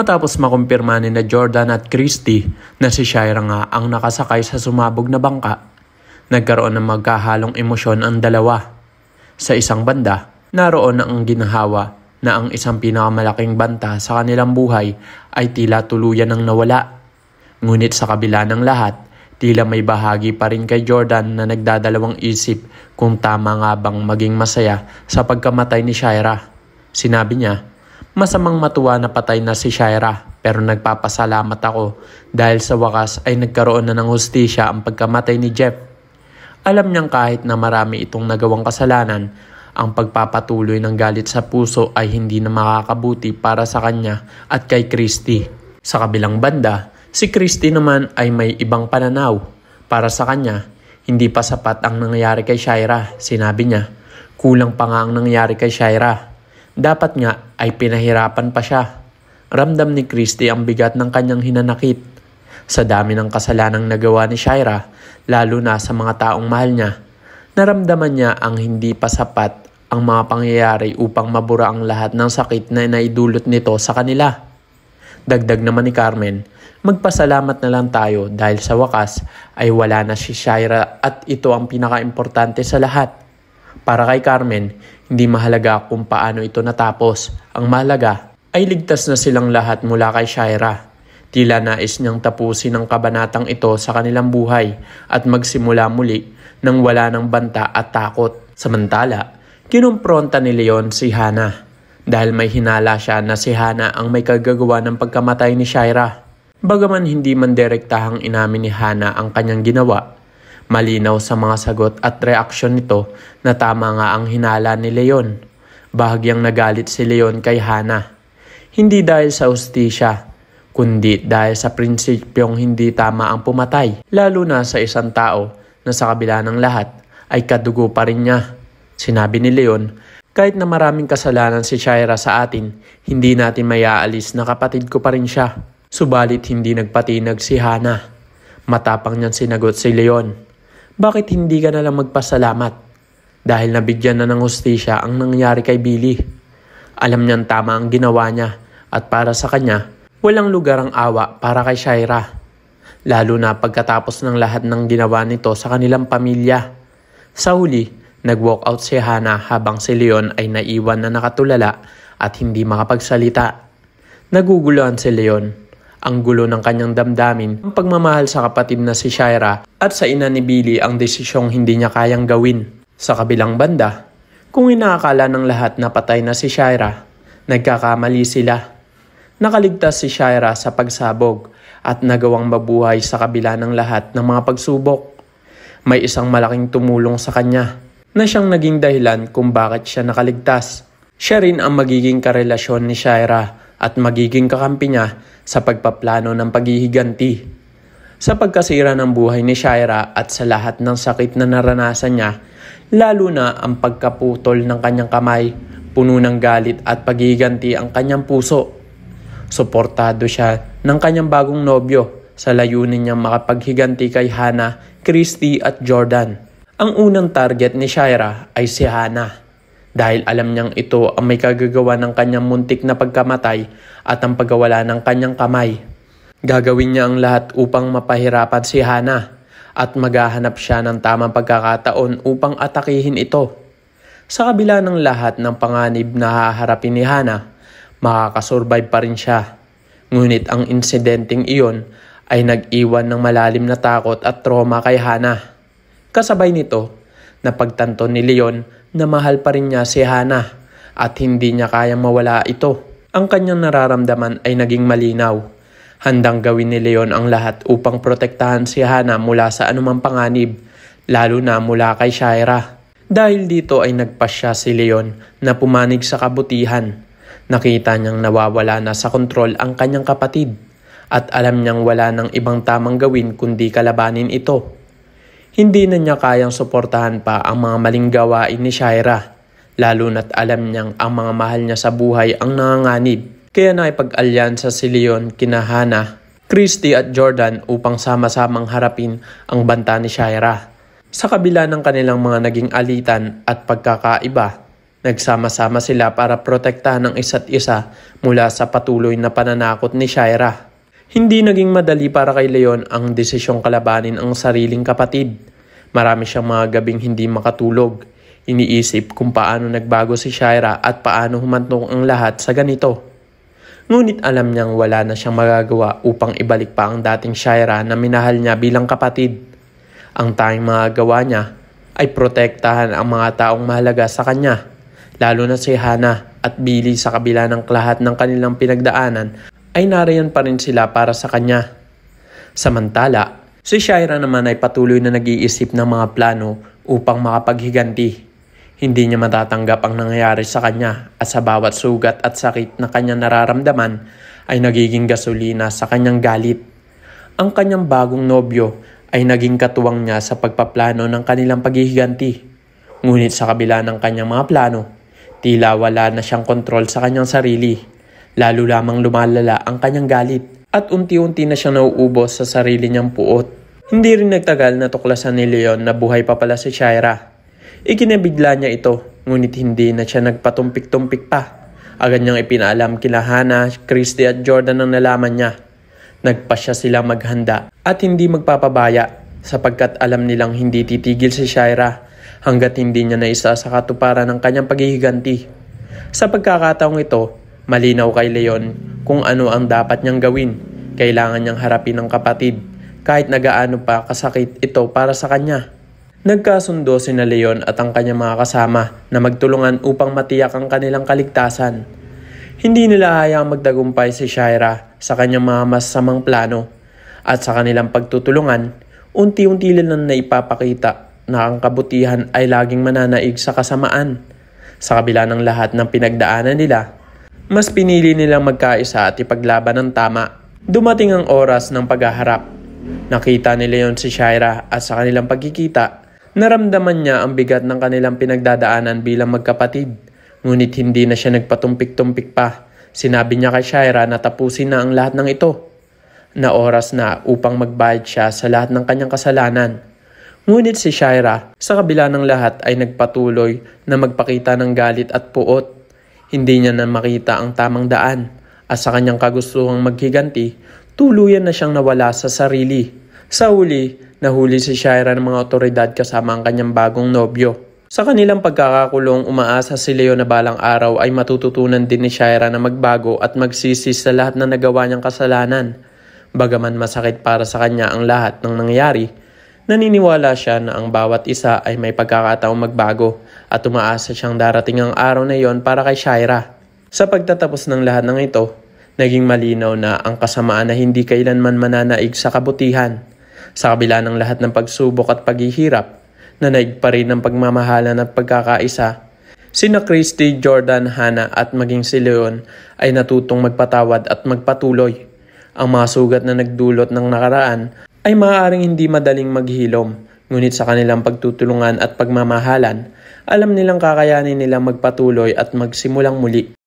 matapos makumpirma ni na Jordan at Christie na si Shira nga ang nakasakay sa sumabog na bangka. Nagkaroon ng magkahalong emosyon ang dalawa. Sa isang banda, naroon na ang ginahawa na ang isang pinakamalaking banta sa kanilang buhay ay tila tuluyan ng nawala. Ngunit sa kabila ng lahat, tila may bahagi pa rin kay Jordan na nagdadalawang isip kung tama nga bang maging masaya sa pagkamatay ni Shira. Sinabi niya, Masamang matuwa na patay na si Shaira pero nagpapasalamat ako dahil sa wakas ay nagkaroon na ng hustisya ang pagkamatay ni Jeff. Alam niyang kahit na marami itong nagawang kasalanan, ang pagpapatuloy ng galit sa puso ay hindi na makakabuti para sa kanya at kay Christy. Sa kabilang banda, si Christy naman ay may ibang pananaw. Para sa kanya, hindi pa sapat ang nangyayari kay Shaira, sinabi niya. Kulang pa nga ang nangyayari kay Shaira. Dapat nga ay pinahirapan pa siya. Ramdam ni Christy ang bigat ng kanyang hinanakit. Sa dami ng kasalanang nagawa ni Shira, lalo na sa mga taong mahal niya, naramdaman niya ang hindi pa sapat ang mga pangyayari upang mabura ang lahat ng sakit na naidulot nito sa kanila. Dagdag naman ni Carmen, magpasalamat na lang tayo dahil sa wakas ay wala na si Shira at ito ang pinakaimportante sa lahat. Para kay Carmen, hindi mahalaga kung paano ito natapos. Ang mahalaga ay ligtas na silang lahat mula kay Shaira. Tila nais niyang tapusin ang kabanatang ito sa kanilang buhay at magsimula muli nang wala ng banta at takot. Samantala, kinumpronta ni Leon si Hana dahil may hinala siya na si Hana ang may kagagawa ng pagkamatay ni Shaira. Bagaman hindi man direktahang inamin ni Hana ang kanyang ginawa, Malinaw sa mga sagot at reaksyon nito na tama nga ang hinala ni Leon. Bahagyang nagalit si Leon kay Hana. Hindi dahil sa ustisya, kundi dahil sa prinsipyong hindi tama ang pumatay, lalo na sa isang tao na sa kabila ng lahat ay kadugo pa rin niya. Sinabi ni Leon, kahit na maraming kasalanan si Shaira sa atin, hindi natin mayaalis na kapatid ko pa rin siya. Subalit hindi nagpatinag si Hana. Matapang niyang sinagot si Leon bakit hindi ka nalang magpasalamat? Dahil nabigyan na ng hustisya ang nangyari kay Billy. Alam niyang tama ang ginawa niya at para sa kanya, walang lugar ang awa para kay Shaira. Lalo na pagkatapos ng lahat ng ginawa nito sa kanilang pamilya. Sa huli, nag-walk out si Hana habang si Leon ay naiwan na nakatulala at hindi makapagsalita. Naguguluhan si Leon ang gulo ng kanyang damdamin, ang pagmamahal sa kapatid na si Shira at sa ina ni Billy ang desisyong hindi niya kayang gawin. Sa kabilang banda, kung inaakala ng lahat na patay na si Shira, nagkakamali sila. Nakaligtas si Shira sa pagsabog at nagawang mabuhay sa kabila ng lahat ng mga pagsubok. May isang malaking tumulong sa kanya na siyang naging dahilan kung bakit siya nakaligtas. Siya rin ang magiging karelasyon ni Shira at magiging kakampi niya sa pagpaplano ng paghihiganti. Sa pagkasira ng buhay ni Shaira at sa lahat ng sakit na naranasan niya, lalo na ang pagkaputol ng kanyang kamay, puno ng galit at paghihiganti ang kanyang puso. Suportado siya ng kanyang bagong nobyo sa layunin niyang makapaghiganti kay Hana, Christy at Jordan. Ang unang target ni Shaira ay si Hana dahil alam niyang ito ang may kagagawa ng kanyang muntik na pagkamatay at ang pagkawala ng kanyang kamay. Gagawin niya ang lahat upang mapahirapan si Hana at maghahanap siya ng tamang pagkakataon upang atakihin ito. Sa kabila ng lahat ng panganib na haharapin ni Hana, makakasurvive pa rin siya. Ngunit ang insidenteng iyon ay nag-iwan ng malalim na takot at trauma kay Hana. Kasabay nito, napagtanto ni Leon na mahal pa rin niya si Hana at hindi niya kayang mawala ito. Ang kanyang nararamdaman ay naging malinaw. Handang gawin ni Leon ang lahat upang protektahan si Hana mula sa anumang panganib, lalo na mula kay Shaira. Dahil dito ay nagpasya si Leon na pumanig sa kabutihan. Nakita niyang nawawala na sa kontrol ang kanyang kapatid at alam niyang wala ng ibang tamang gawin kundi kalabanin ito. Hindi na niya kayang suportahan pa ang mga maling gawain ni Shaira, lalo na't alam niyang ang mga mahal niya sa buhay ang nanganganib. Kaya nakipag-alyansa si Leon kinahana, Hannah, Christy at Jordan upang sama-samang harapin ang banta ni Shaira. Sa kabila ng kanilang mga naging alitan at pagkakaiba, Nagsama-sama sila para protektahan ang isa't isa mula sa patuloy na pananakot ni Shaira. Hindi naging madali para kay Leon ang desisyong kalabanin ang sariling kapatid. Marami siyang mga gabing hindi makatulog. Iniisip kung paano nagbago si Shaira at paano humantong ang lahat sa ganito. Ngunit alam niyang wala na siyang magagawa upang ibalik pa ang dating Shaira na minahal niya bilang kapatid. Ang tanging magagawa niya ay protektahan ang mga taong mahalaga sa kanya, lalo na si Hana at Billy sa kabila ng lahat ng kanilang pinagdaanan ay narayan pa rin sila para sa kanya. Samantala, si Shaira naman ay patuloy na nag-iisip ng mga plano upang makapaghiganti. Hindi niya matatanggap ang nangyayari sa kanya at sa bawat sugat at sakit na kanya nararamdaman ay nagiging gasolina sa kanyang galit. Ang kanyang bagong nobyo ay naging katuwang niya sa pagpaplano ng kanilang paghihiganti. Ngunit sa kabila ng kanyang mga plano, tila wala na siyang kontrol sa kanyang sarili. Lalo lamang lumalala ang kanyang galit at unti-unti na siyang nauubos sa sarili niyang puot. Hindi rin nagtagal na tuklasan ni Leon na buhay pa pala si Shira. Ikinabigla niya ito, ngunit hindi na siya nagpatumpik-tumpik pa. Agad niyang ipinalam kila Hannah, Christy at Jordan ang nalaman niya. Nagpa siya sila maghanda at hindi magpapabaya sapagkat alam nilang hindi titigil si Shira hanggat hindi niya naisa sa katuparan ng kanyang paghihiganti. Sa pagkakataong ito, Malinaw kay Leon kung ano ang dapat niyang gawin. Kailangan niyang harapin ang kapatid kahit nagaano pa kasakit ito para sa kanya. Nagkasundo si na Leon at ang kanyang mga kasama na magtulungan upang matiyak ang kanilang kaligtasan. Hindi nila hayaang magdagumpay si Shira sa kanyang mga masamang plano at sa kanilang pagtutulungan, unti-unti lang naipapakita na ang kabutihan ay laging mananaig sa kasamaan. Sa kabila ng lahat ng pinagdaanan nila, mas pinili nilang magkaisa at ipaglaban ng tama. Dumating ang oras ng paghaharap. Nakita ni Leon si Shira at sa kanilang pagkikita, naramdaman niya ang bigat ng kanilang pinagdadaanan bilang magkapatid. Ngunit hindi na siya nagpatumpik-tumpik pa. Sinabi niya kay Shira na tapusin na ang lahat ng ito. Na oras na upang magbayad siya sa lahat ng kanyang kasalanan. Ngunit si Shira, sa kabila ng lahat ay nagpatuloy na magpakita ng galit at puot. Hindi niya na makita ang tamang daan at sa kanyang kagustuhang maghiganti, tuluyan na siyang nawala sa sarili. Sa huli, nahuli si Shira ng mga otoridad kasama ang kanyang bagong nobyo. Sa kanilang pagkakakulong, umaasa si Leo na balang araw ay matututunan din ni Shira na magbago at magsisi sa lahat na nagawa niyang kasalanan. Bagaman masakit para sa kanya ang lahat ng nangyari, Naniniwala siya na ang bawat isa ay may pagkakataong magbago at umaasa siyang darating ang araw na iyon para kay Shaira. Sa pagtatapos ng lahat ng ito, naging malinaw na ang kasamaan na hindi kailanman mananaig sa kabutihan. Sa kabila ng lahat ng pagsubok at paghihirap, nanaig pa rin ang pagmamahalan at pagkakaisa Sina Christy, Jordan, Hannah at maging si Leon ay natutong magpatawad at magpatuloy. Ang mga sugat na nagdulot ng nakaraan ay maaaring hindi madaling maghilom. Ngunit sa kanilang pagtutulungan at pagmamahalan, alam nilang kakayanin nilang magpatuloy at magsimulang muli.